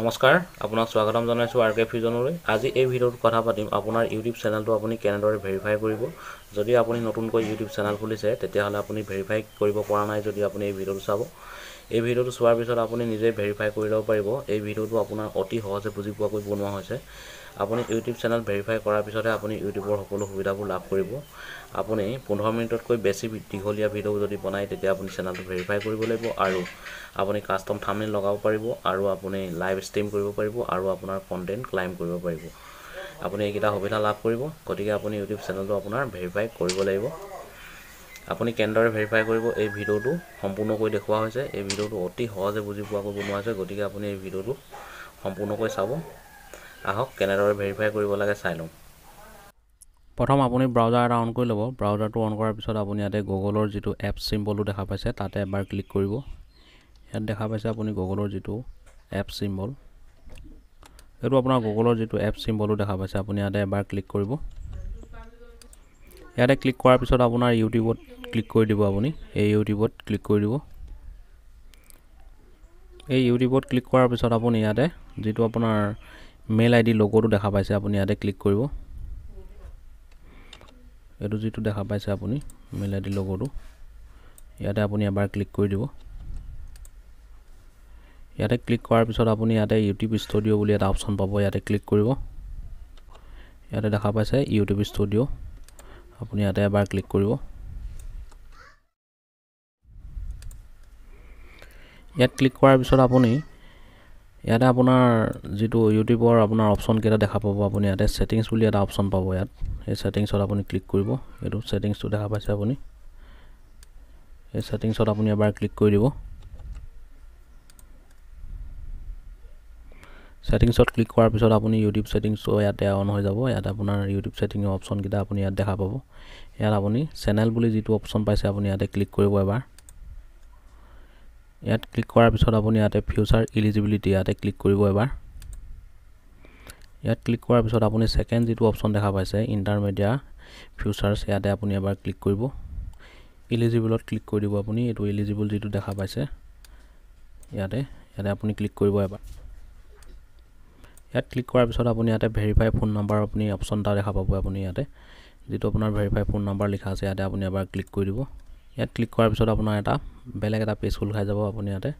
নমস্কাৰ আপোনাক স্বাগতম জনাইছোঁ আৰ কে ফিউজনলৈ আজি এই ভিডিঅ'টোত কথা পাতিম আপোনাৰ ইউটিউব চেনেলটো আপুনি কেনেদৰে ভেৰিফাই কৰিব যদি আপুনি নতুনকৈ ইউটিউব চেনেল খুলিছে তেতিয়াহ'লে আপুনি ভেৰিফাই কৰিব পৰা নাই যদি আপুনি এই ভিডিঅ'টো চাব এই ভিডিওটো চোৱাৰ পিছত আপুনি নিজে ভেৰিফাই কৰি ল'ব পাৰিব এই ভিডিঅ'টো আপোনাৰ অতি সহজে বুজি পোৱাকৈ বনোৱা হৈছে আপুনি ইউটিউব চেনেল ভেৰিফাই কৰাৰ পিছতহে আপুনি ইউটিউবৰ সকলো সুবিধাবোৰ লাভ কৰিব আপুনি পোন্ধৰ মিনিটতকৈ বেছি দীঘলীয়া ভিডিঅ' যদি বনায় তেতিয়া আপুনি চেনেলটো ভেৰিফাই কৰিব লাগিব আৰু আপুনি কাষ্টম থামিল লগাব পাৰিব আৰু আপুনি লাইভ ষ্ট্ৰীম কৰিব পাৰিব আৰু আপোনাৰ কণ্টেণ্ট ক্লাইম কৰিব পাৰিব আপুনি এইকেইটা সুবিধা লাভ কৰিব গতিকে আপুনি ইউটিউব চেনেলটো আপোনাৰ ভেৰিফাই কৰিব লাগিব আপুনি কেনেদৰে ভেৰিফাই কৰিব এই ভিডিঅ'টো সম্পূৰ্ণকৈ দেখুওৱা হৈছে এই ভিডিঅ'টো অতি সহজে বুজি বুঝি পাব নয় গতিকে আপুনি এই ভিডিঅ'টো সম্পূৰ্ণকৈ চাব আহক কেনেদৰে ভেৰিফাই কৰিব লাগে চাই লোক প্ৰথম আপুনি ব্ৰাউজাৰ এটা অন কৰি ল'ব ব্ৰাউজাৰটো অন কৰাৰ পিছত আপুনি ইয়াতে গুগলৰ যিটো এপ চিম্বলটো দেখা পাইছে তাতে এবাৰ ক্লিক কৰিব ইয়াত দেখা পাইছে আপুনি গুগলৰ যিটো এপ চিম্বল এই আপোনাৰ গুগলৰ যিটো এপ সিম্বলও দেখা পাইছে আপুনি ইয়াতে এবাৰ ক্লিক কৰিব ইয়াতে ক্লিক কৰাৰ পিছত আপোনাৰ ইউটিউবত ক্লিক কৰি দিব আপুনি এই ইউটিউবত ক্লিক কৰি দিব এই ইউটিউবত ক্লিক কৰাৰ পিছত আপুনি ইয়াতে যিটো আপোনাৰ মেইল আইডি লগটো দেখা পাইছে আপুনি ইয়াতে ক্লিক কৰিব এইটো যিটো দেখা পাইছে আপুনি মেইল আইডি লগটো ইয়াতে আপুনি এবাৰ ক্লিক কৰি দিব ইয়াতে ক্লিক কৰাৰ পিছত আপুনি ইয়াতে ইউটিউব ষ্টুডিঅ' বুলি এটা অপশ্যন পাব ইয়াতে ক্লিক কৰিব ইয়াতে দেখা পাইছে ইউটিউব ষ্টুডিঅ' আপুনি ইয়াতে এবাৰ ক্লিক কৰিব ইয়াত ক্লিক কৰাৰ পিছত আপুনি ইয়াতে আপোনাৰ যিটো ইউটিউবৰ আপোনাৰ অপশ্যনকেইটা দেখা পাব আপুনি ইয়াতে ছেটিংছ বুলি এটা অপশ্যন পাব ইয়াত সেই ছেটিংছত আপুনি ক্লিক কৰিব এইটো ছেটিংছটো দেখা পাইছে আপুনি সেই ছেটিংছত আপুনি এবাৰ ক্লিক কৰি দিব ছেটিংছত ক্লিক কৰাৰ পিছত আপুনি ইউটিউব ছেটিংছটো ইয়াতে অন হৈ যাব ইয়াত আপোনাৰ ইউটিউব ছেটিঙৰ অপশ্যনকেইটা আপুনি ইয়াত দেখা পাব ইয়াত আপুনি চেনেল বুলি যিটো অপশ্যন পাইছে আপুনি ইয়াতে ক্লিক কৰিব এবাৰ ইয়াত ক্লিক কৰাৰ পিছত আপুনি ইয়াতে ফিউচাৰ ইলিজিবিলিটি ইয়াতে ক্লিক কৰিব এবাৰ ইয়াত ক্লিক কৰাৰ পিছত আপুনি ছেকেণ্ড যিটো অপশ্যন দেখা পাইছে ইণ্টাৰমিডিয়া ফিউচাৰ্ছ ইয়াতে আপুনি এবাৰ ক্লিক কৰিব ইলিজিবলত ক্লিক কৰি দিব আপুনি এইটো ইলিজিবল যিটো দেখা পাইছে ইয়াতে ইয়াতে আপুনি ক্লিক কৰিব এবাৰ ইয়াত ক্লিক কৰাৰ পিছত আপুনি ইয়াতে ভেৰিফাই ফোন নাম্বাৰ আপুনি অপশ্যন এটা দেখা পাব আপুনি ইয়াতে যিটো আপোনাৰ ভেৰিফাই ফোন নাম্বাৰ লিখা আছে ইয়াতে আপুনি এবাৰ ক্লিক কৰি দিব ইয়াত ক্লিক কৰাৰ পিছত আপোনাৰ এটা বেলেগ এটা পেজ খোল খাই যাব আপুনি ইয়াতে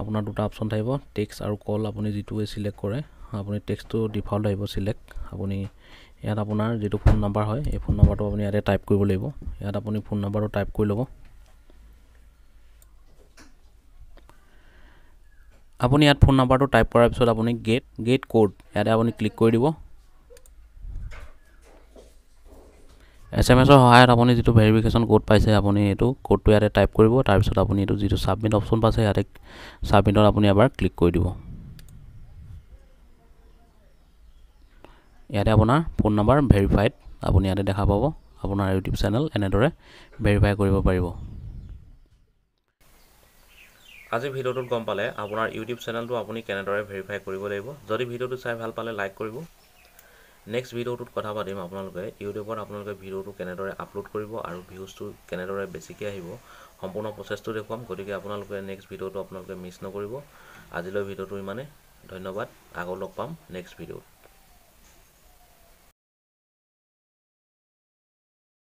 আপোনাৰ দুটা অপশ্যন থাকিব টেক্স আৰু কল আপুনি যিটোৱে চিলেক্ট কৰে আপুনি টেক্সটো ডিফল্ট আহিব চিলেক্ট আপুনি ইয়াত আপোনাৰ যিটো ফোন নাম্বাৰ হয় এই ফোন নম্বৰটো আপুনি ইয়াতে টাইপ কৰিব লাগিব ইয়াত আপুনি ফোন নাম্বাৰটো টাইপ কৰি ল'ব আপুনি ইয়াত ফোন নাম্বাৰটো টাইপ কৰাৰ পিছত আপুনি গেট গেট কোড ইয়াতে আপুনি ক্লিক কৰি দিব এছ এম এছৰ সহায়ত আপুনি যিটো ভেৰিফিকেশ্যন কোড পাইছে আপুনি এইটো কোডটো ইয়াতে টাইপ কৰিব তাৰপিছত আপুনি এইটো যিটো ছাবমিট অপশ্যন পাইছে ইয়াতে ছাবমিটত আপুনি এবাৰ ক্লিক কৰি দিব ইয়াতে আপোনাৰ ফোন নাম্বাৰ ভেৰিফাইড আপুনি ইয়াতে দেখা পাব আপোনাৰ ইউটিউব চেনেল এনেদৰে ভেৰিফাই কৰিব পাৰিব আজি ভিডিওটোত গম পালে আপোনাৰ ইউটিউব চেনেলটো আপুনি কেনেদৰে ভেৰিফাই কৰিব লাগিব যদি ভিডিঅ'টো চাই ভাল পালে লাইক কৰিব নেক্সট ভিডিঅ'টোত কথা পাতিম আপোনালোকে ইউটিউবত আপোনালোকে ভিডিঅ'টো কেনেদৰে আপলোড কৰিব আৰু ভিউজটো কেনেদৰে বেছিকৈ আহিব সম্পূৰ্ণ প্ৰচেছটো দেখুৱাম গতিকে আপোনালোকে নেক্সট ভিডিঅ'টো আপোনালোকে মিছ নকৰিব আজিলৈ ভিডিঅ'টো ইমানে ধন্যবাদ আকৌ লগ পাম নেক্সট ভিডিঅ'ত